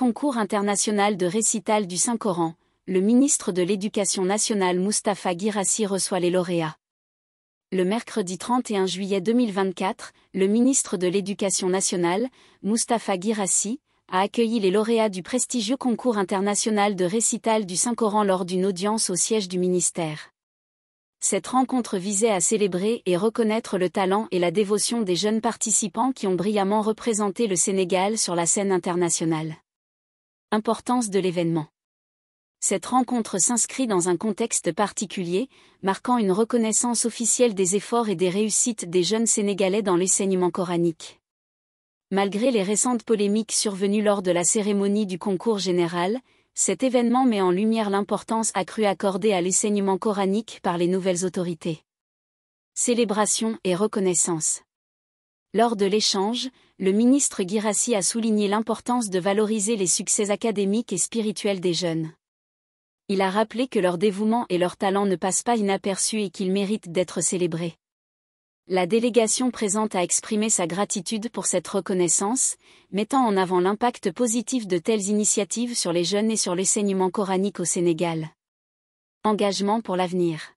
Concours international de récital du Saint-Coran, le ministre de l'Éducation nationale Mustapha Girassi reçoit les lauréats. Le mercredi 31 juillet 2024, le ministre de l'Éducation nationale, Mustapha Girassi, a accueilli les lauréats du prestigieux concours international de récital du Saint-Coran lors d'une audience au siège du ministère. Cette rencontre visait à célébrer et reconnaître le talent et la dévotion des jeunes participants qui ont brillamment représenté le Sénégal sur la scène internationale. Importance de l'événement. Cette rencontre s'inscrit dans un contexte particulier, marquant une reconnaissance officielle des efforts et des réussites des jeunes Sénégalais dans l'enseignement coranique. Malgré les récentes polémiques survenues lors de la cérémonie du concours général, cet événement met en lumière l'importance accrue accordée à l'enseignement coranique par les nouvelles autorités. Célébration et reconnaissance. Lors de l'échange, le ministre Girassi a souligné l'importance de valoriser les succès académiques et spirituels des jeunes. Il a rappelé que leur dévouement et leur talent ne passent pas inaperçus et qu'ils méritent d'être célébrés. La délégation présente a exprimé sa gratitude pour cette reconnaissance, mettant en avant l'impact positif de telles initiatives sur les jeunes et sur l'enseignement coranique au Sénégal. Engagement pour l'avenir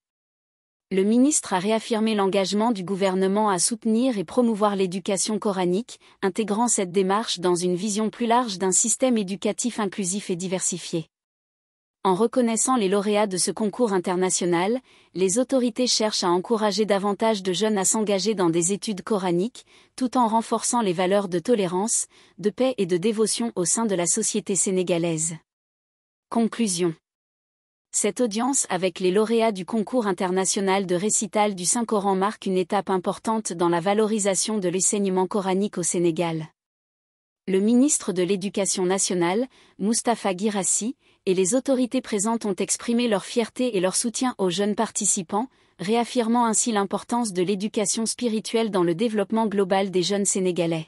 le ministre a réaffirmé l'engagement du gouvernement à soutenir et promouvoir l'éducation coranique, intégrant cette démarche dans une vision plus large d'un système éducatif inclusif et diversifié. En reconnaissant les lauréats de ce concours international, les autorités cherchent à encourager davantage de jeunes à s'engager dans des études coraniques, tout en renforçant les valeurs de tolérance, de paix et de dévotion au sein de la société sénégalaise. Conclusion cette audience avec les lauréats du concours international de récital du Saint-Coran marque une étape importante dans la valorisation de l'enseignement coranique au Sénégal. Le ministre de l'Éducation nationale, Mustapha Girassi, et les autorités présentes ont exprimé leur fierté et leur soutien aux jeunes participants, réaffirmant ainsi l'importance de l'éducation spirituelle dans le développement global des jeunes Sénégalais.